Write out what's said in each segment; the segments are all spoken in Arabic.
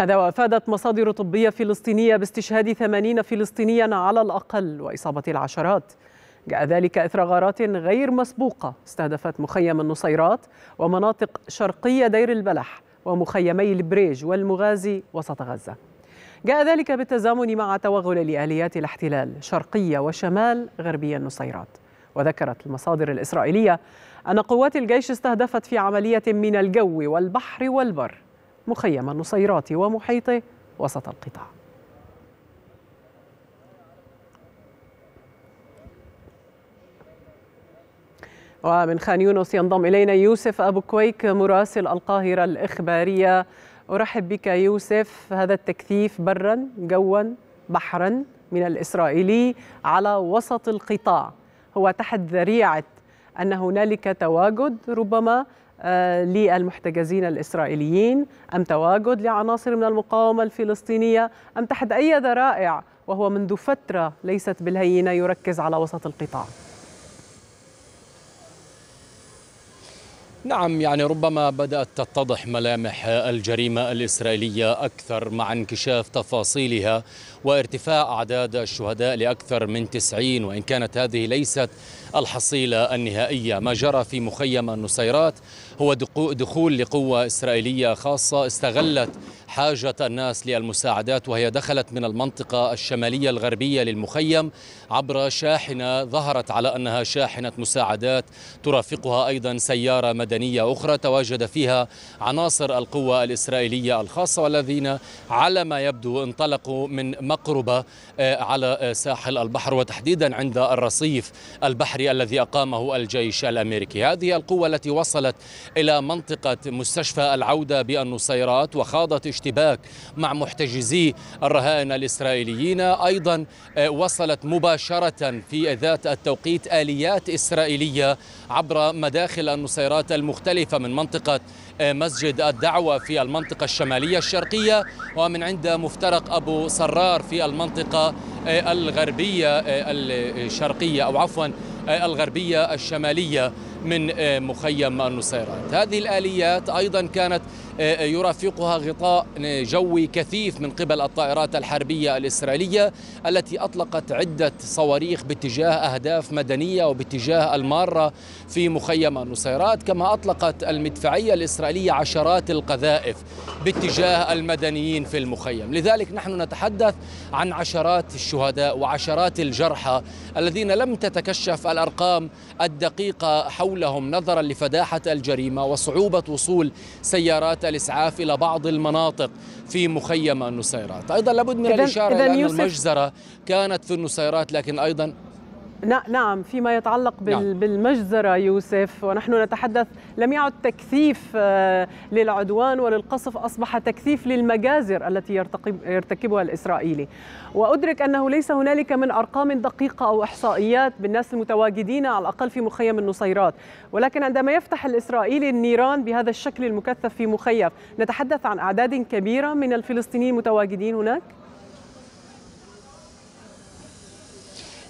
هذا وافادت مصادر طبيه فلسطينيه باستشهاد 80 فلسطينيا على الاقل واصابه العشرات جاء ذلك اثر غارات غير مسبوقه استهدفت مخيم النصيرات ومناطق شرقيه دير البلح ومخيمي البريج والمغازي وسط غزه جاء ذلك بالتزامن مع توغل لآليات الاحتلال شرقية وشمال غربي النصيرات وذكرت المصادر الإسرائيلية أن قوات الجيش استهدفت في عملية من الجو والبحر والبر مخيم النصيرات ومحيطه وسط القطاع ومن خان يونس ينضم إلينا يوسف أبو كويك مراسل القاهرة الإخبارية أرحب بك يوسف هذا التكثيف برا جوا بحرا من الإسرائيلي على وسط القطاع هو تحت ذريعة أن هنالك تواجد ربما آه، للمحتجزين الإسرائيليين أم تواجد لعناصر من المقاومة الفلسطينية أم تحت أي ذرائع وهو منذ فترة ليست بالهينة يركز على وسط القطاع نعم يعني ربما بدأت تتضح ملامح الجريمة الإسرائيلية أكثر مع انكشاف تفاصيلها وارتفاع أعداد الشهداء لأكثر من 90 وإن كانت هذه ليست الحصيلة النهائية ما جرى في مخيم النصيرات هو دخول لقوة إسرائيلية خاصة استغلت حاجة الناس للمساعدات وهي دخلت من المنطقة الشمالية الغربية للمخيم عبر شاحنة ظهرت على أنها شاحنة مساعدات ترافقها أيضا سيارة مدنية أخرى تواجد فيها عناصر القوة الإسرائيلية الخاصة والذين على ما يبدو انطلقوا من مقربة آه، على آه، ساحل البحر وتحديدا عند الرصيف البحري الذي أقامه الجيش الأمريكي هذه القوة التي وصلت إلى منطقة مستشفى العودة بالنصيرات وخاضت الاشتباك مع محتجزي الرهائن الإسرائيليين أيضا آه، وصلت مباشرة في ذات التوقيت آليات إسرائيلية عبر مداخل النصيرات المختلفة من منطقة آه، مسجد الدعوة في المنطقة الشمالية الشرقية ومن عند مفترق أبو صرار في المنطقة آه، الغربية الشرقية أو عفوا الغربية الشمالية من مخيم النصيرات هذه الآليات أيضا كانت آه، آه، يرافقها غطاء آه، جوي كثيف من قبل الطائرات الحربية الإسرائيلية التي أطلقت عدة صواريخ باتجاه أهداف مدنية وباتجاه المارة في مخيم النصيرات كما أطلقت المدفعية الإسرائيلية عشرات القذائف باتجاه المدنيين في المخيم لذلك نحن نتحدث عن عشرات الشهداء وعشرات الجرحى الذين لم تتكشف الأرقام الدقيقة حولهم نظرا لفداحة الجريمة وصعوبة وصول سيارات الإسعاف إلى بعض المناطق في مخيم النصيرات أيضا لابد من الإشارة إلى أن المجزرة كانت في النصيرات لكن أيضا نعم فيما يتعلق نعم. بالمجزرة يوسف ونحن نتحدث لم يعد تكثيف آه، للعدوان وللقصف أصبح تكثيف للمجازر التي يرتكبها الإسرائيلي وأدرك أنه ليس هنالك من أرقام دقيقة أو إحصائيات بالناس المتواجدين على الأقل في مخيم النصيرات ولكن عندما يفتح الإسرائيلي النيران بهذا الشكل المكثف في مخيم نتحدث عن أعداد كبيرة من الفلسطينيين المتواجدين هناك؟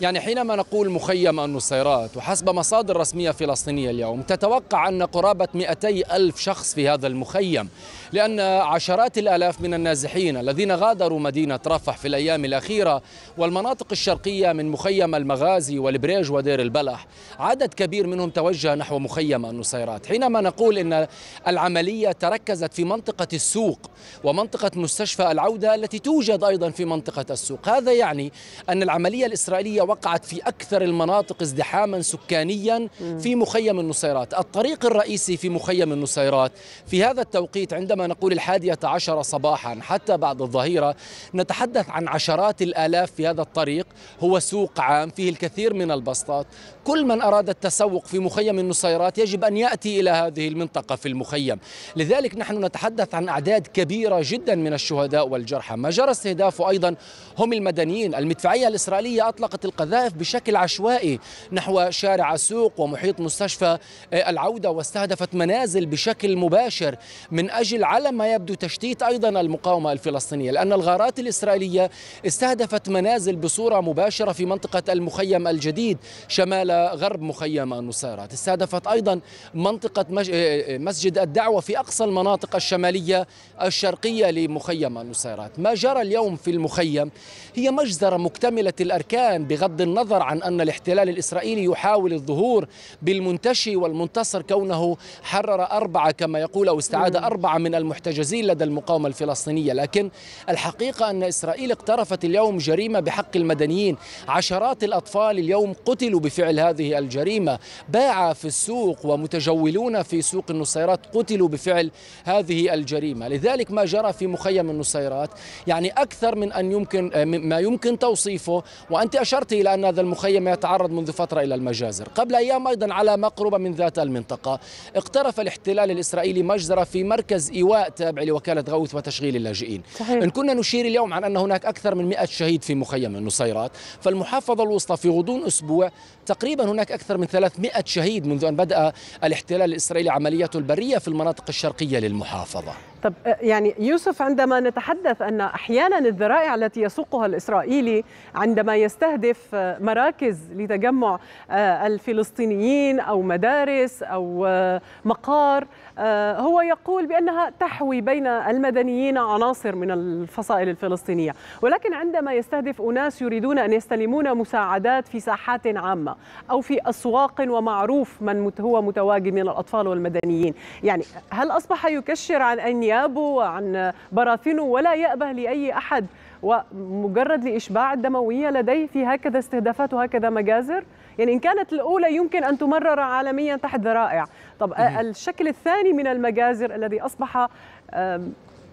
يعني حينما نقول مخيم النصيرات وحسب مصادر رسمية فلسطينية اليوم تتوقع أن قرابة 200 ألف شخص في هذا المخيم لأن عشرات الآلاف من النازحين الذين غادروا مدينة رفح في الأيام الأخيرة والمناطق الشرقية من مخيم المغازي والبريج ودير البلح عدد كبير منهم توجه نحو مخيم النصيرات حينما نقول أن العملية تركزت في منطقة السوق ومنطقة مستشفى العودة التي توجد أيضا في منطقة السوق هذا يعني أن العملية الإسرائيلية وقعت في أكثر المناطق ازدحاما سكانيا في مخيم النصيرات الطريق الرئيسي في مخيم النصيرات في هذا التوقيت عندما نقول الحادية عشر صباحا حتى بعد الظهيرة نتحدث عن عشرات الآلاف في هذا الطريق هو سوق عام فيه الكثير من البسطات كل من أراد التسوق في مخيم النصيرات يجب أن يأتي إلى هذه المنطقة في المخيم لذلك نحن نتحدث عن أعداد كبيرة جدا من الشهداء والجرحى ما جرى استهدافه أيضا هم المدنيين المدفعية الإسرائيلية أطلقت القذائف بشكل عشوائي نحو شارع السوق ومحيط مستشفى آه، العودة واستهدفت منازل بشكل مباشر من أجل على ما يبدو تشتيت أيضا المقاومة الفلسطينية لأن الغارات الإسرائيلية استهدفت منازل بصورة مباشرة في منطقة المخيم الجديد شمال غرب مخيم النصيرات استهدفت أيضا منطقة آه، آه، مسجد الدعوة في أقصى المناطق الشمالية الشرقية لمخيم النصيرات ما جرى اليوم في المخيم هي مجزرة مكتملة الأركان بغض بغض النظر عن أن الاحتلال الإسرائيلي يحاول الظهور بالمنتشي والمنتصر كونه حرر أربعة كما يقول أو استعاد أربعة من المحتجزين لدى المقاومة الفلسطينية لكن الحقيقة أن إسرائيل اقترفت اليوم جريمة بحق المدنيين عشرات الأطفال اليوم قتلوا بفعل هذه الجريمة باع في السوق ومتجولون في سوق النصيرات قتلوا بفعل هذه الجريمة لذلك ما جرى في مخيم النصيرات يعني أكثر من أن يمكن آه، ما يمكن توصيفه وأنت أشرت يفضي إلى أن هذا المخيم يتعرض منذ فترة إلى المجازر قبل أيام أيضا على مقربة من ذات المنطقة اقترف الاحتلال الإسرائيلي مجزرة في مركز إيواء تابع لوكالة غوث وتشغيل اللاجئين صحيح. إن كنا نشير اليوم عن أن هناك أكثر من 100 شهيد في مخيم النصيرات فالمحافظة الوسطى في غضون أسبوع تقريبا هناك أكثر من 300 شهيد منذ أن بدأ الاحتلال الإسرائيلي عملياته البرية في المناطق الشرقية للمحافظة طب آه، يعني يوسف عندما نتحدث أن أحيانا الذرائع التي يسوقها الإسرائيلي عندما يستهدف مراكز لتجمع آه، الفلسطينيين أو مدارس أو آه، مقار آه، هو يقول بأنها تحوي بين المدنيين عناصر من الفصائل الفلسطينية ولكن عندما يستهدف أناس يريدون أن يستلمون مساعدات في ساحات عامة أو في أسواق ومعروف من هو متواجد من الأطفال والمدنيين يعني هل أصبح يكشر عن أنيابه وعن براثنه ولا يأبه لأي أحد ومجرد لإشباع الدموية لديه في هكذا استهدافات وهكذا مجازر يعني إن كانت الأولى يمكن أن تمرر عالميا تحت ذرائع طب الشكل الثاني من المجازر الذي أصبح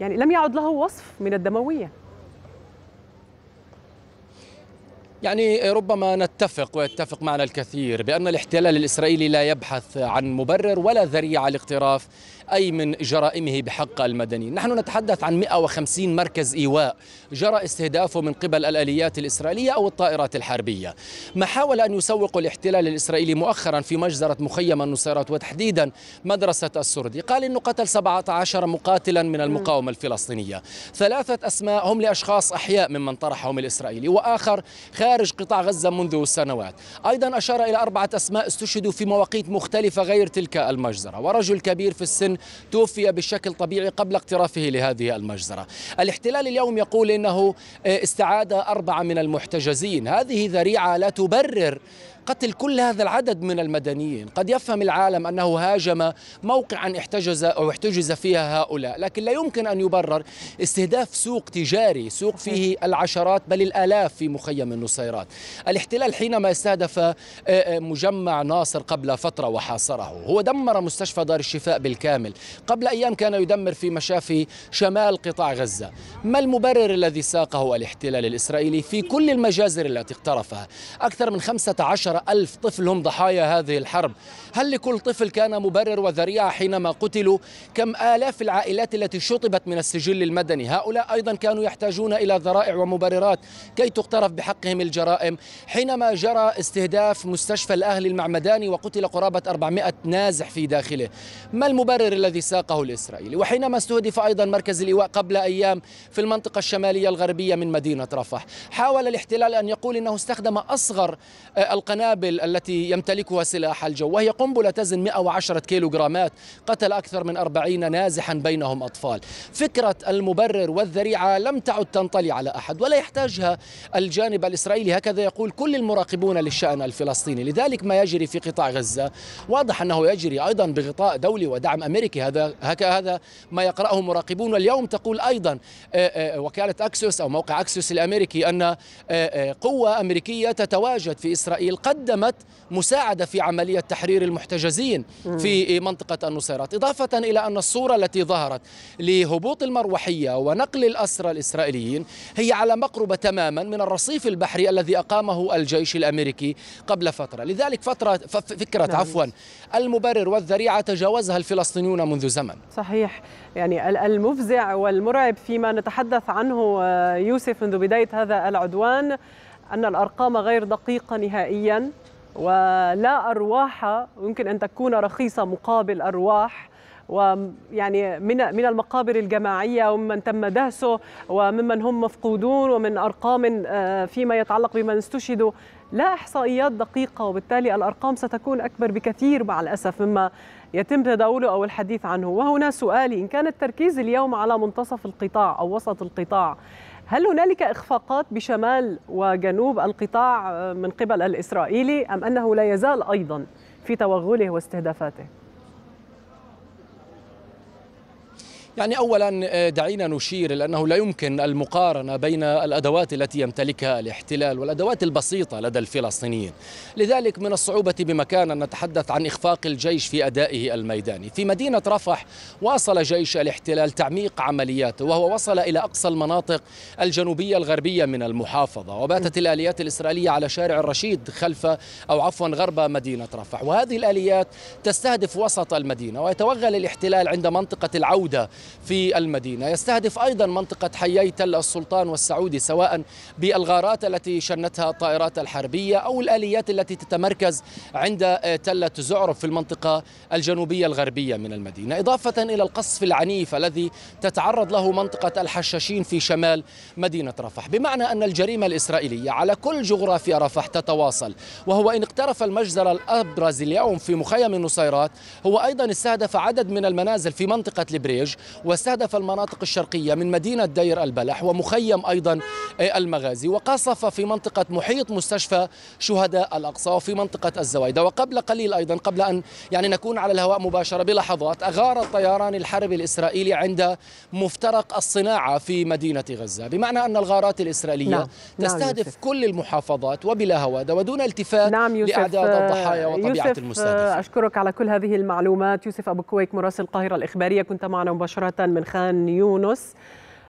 يعني لم يعد له وصف من الدموية يعني ربما نتفق ويتفق معنا الكثير بأن الاحتلال الإسرائيلي لا يبحث عن مبرر ولا ذريعة لاقتراف أي من جرائمه بحق المدنيين نحن نتحدث عن 150 مركز إيواء جرى استهدافه من قبل الآليات الإسرائيلية أو الطائرات الحربية ما حاول أن يسوق الاحتلال الإسرائيلي مؤخرا في مجزرة مخيم النصيرات وتحديدا مدرسة السردي قال أنه قتل 17 مقاتلا من المقاومة الفلسطينية ثلاثة أسماء هم لأشخاص أحياء ممن طرحهم الإسرائيلي وآخر خارج قطاع غزة منذ سنوات أيضا أشار إلى أربعة أسماء استشهدوا في مواقيت مختلفة غير تلك المجزرة ورجل كبير في السن توفي بشكل طبيعي قبل اقترافه لهذه المجزرة الاحتلال اليوم يقول إنه آه، استعاد أربعة من المحتجزين هذه ذريعة لا تبرر قتل كل هذا العدد من المدنيين قد يفهم العالم أنه هاجم موقعا احتجز أو احتجز فيها هؤلاء لكن لا يمكن أن يبرر استهداف سوق تجاري سوق فيه العشرات بل الآلاف في مخيم النصيرات الاحتلال حينما استهدف آه، آه، مجمع ناصر قبل فترة وحاصره هو دمر مستشفى دار الشفاء بالكامل قبل أيام كان يدمر في مشافي شمال قطاع غزة ما المبرر الذي ساقه الاحتلال الإسرائيلي في كل المجازر التي اقترفها أكثر من 15 عشر ألف طفل هم ضحايا هذه الحرب هل لكل طفل كان مبرر وذريعة حينما قتلوا كم آلاف العائلات التي شطبت من السجل المدني هؤلاء أيضا كانوا يحتاجون إلى ذرائع ومبررات كي تقترف بحقهم الجرائم حينما جرى استهداف مستشفى الأهلي المعمداني وقتل قرابة 400 نازح في داخله ما المبرر الذي ساقه الإسرائيلي وحينما استهدف أيضا مركز اللواء قبل أيام في المنطقة الشمالية الغربية من مدينة رفح حاول الاحتلال أن يقول أنه استخدم أصغر آه، القناة القنابل التي يمتلكها سلاح الجو وهي قنبلة تزن 110 كيلوغرامات قتل أكثر من 40 نازحا بينهم أطفال فكرة المبرر والذريعة لم تعد تنطلي على أحد ولا يحتاجها الجانب الإسرائيلي هكذا يقول كل المراقبون للشأن الفلسطيني لذلك ما يجري في قطاع غزة واضح أنه يجري أيضا بغطاء دولي ودعم أمريكي هذا هكذا ما يقرأه مراقبون واليوم تقول أيضا آه، آه، وكالة أكسوس أو موقع أكسوس الأمريكي أن آه، قوة أمريكية تتواجد في إسرائيل قد قدمت مساعدة في عملية تحرير المحتجزين في منطقة النصيرات إضافة إلى أن الصورة التي ظهرت لهبوط المروحية ونقل الأسرى الإسرائيليين هي على مقربة تماما من الرصيف البحري الذي أقامه الجيش الأمريكي قبل فترة لذلك فترة فكرة نعم. عفوا المبرر والذريعة تجاوزها الفلسطينيون منذ زمن صحيح يعني المفزع والمرعب فيما نتحدث عنه آه، يوسف منذ بداية هذا العدوان أن الأرقام غير دقيقة نهائياً ولا أرواح يمكن أن تكون رخيصة مقابل أرواح ويعني من من المقابر الجماعيه وممن تم دهسه وممن هم مفقودون ومن ارقام آه، فيما يتعلق بمن استشهدوا لا احصائيات دقيقه وبالتالي الارقام ستكون اكبر بكثير مع الاسف مما يتم تداوله او الحديث عنه وهنا سؤالي ان كان التركيز اليوم على منتصف القطاع او وسط القطاع هل هنالك إخفاقات بشمال وجنوب القطاع من قبل الإسرائيلي أم أنه لا يزال أيضا في توغله واستهدافاته؟ يعني اولا آه، دعينا نشير لانه لا يمكن المقارنه بين الادوات التي يمتلكها الاحتلال والادوات البسيطه لدى الفلسطينيين لذلك من الصعوبه بمكان ان نتحدث عن اخفاق الجيش في ادائه الميداني في مدينه رفح واصل جيش الاحتلال تعميق عملياته وهو وصل الى اقصى المناطق الجنوبيه الغربيه من المحافظه وباتت الاليات الاسرائيليه على شارع الرشيد خلف او عفوا غرب مدينه رفح وهذه الاليات تستهدف وسط المدينه ويتوغل الاحتلال عند منطقه العوده في المدينة يستهدف أيضا منطقة حيي تل السلطان والسعودي سواء بالغارات التي شنتها الطائرات الحربية أو الآليات التي تتمركز عند تلة زعرف في المنطقة الجنوبية الغربية من المدينة إضافة إلى القصف العنيف الذي تتعرض له منطقة الحشاشين في شمال مدينة رفح بمعنى أن الجريمة الإسرائيلية على كل جغرافيا رفح تتواصل وهو إن اقترف المجزر الأبرز اليوم في مخيم النصيرات هو أيضا استهدف عدد من المنازل في منطقة البريج واستهدف المناطق الشرقية من مدينة دير البلح ومخيم أيضا المغازي وقصف في منطقة محيط مستشفى شهداء الأقصى وفي منطقة الزوايدة وقبل قليل أيضا قبل أن يعني نكون على الهواء مباشرة بلحظات أغار الطيران الحربي الإسرائيلي عند مفترق الصناعة في مدينة غزة بمعنى أن الغارات الإسرائيلية نعم. نعم تستهدف نعم كل المحافظات وبلا هوادة ودون التفات نعم يوسف لأعداد الضحايا آه، وطبيعة يوسف آه، المستهدف أشكرك على كل هذه المعلومات يوسف أبو كويك مراسل القاهرة الإخبارية كنت معنا مباشرة أخرى من خان يونس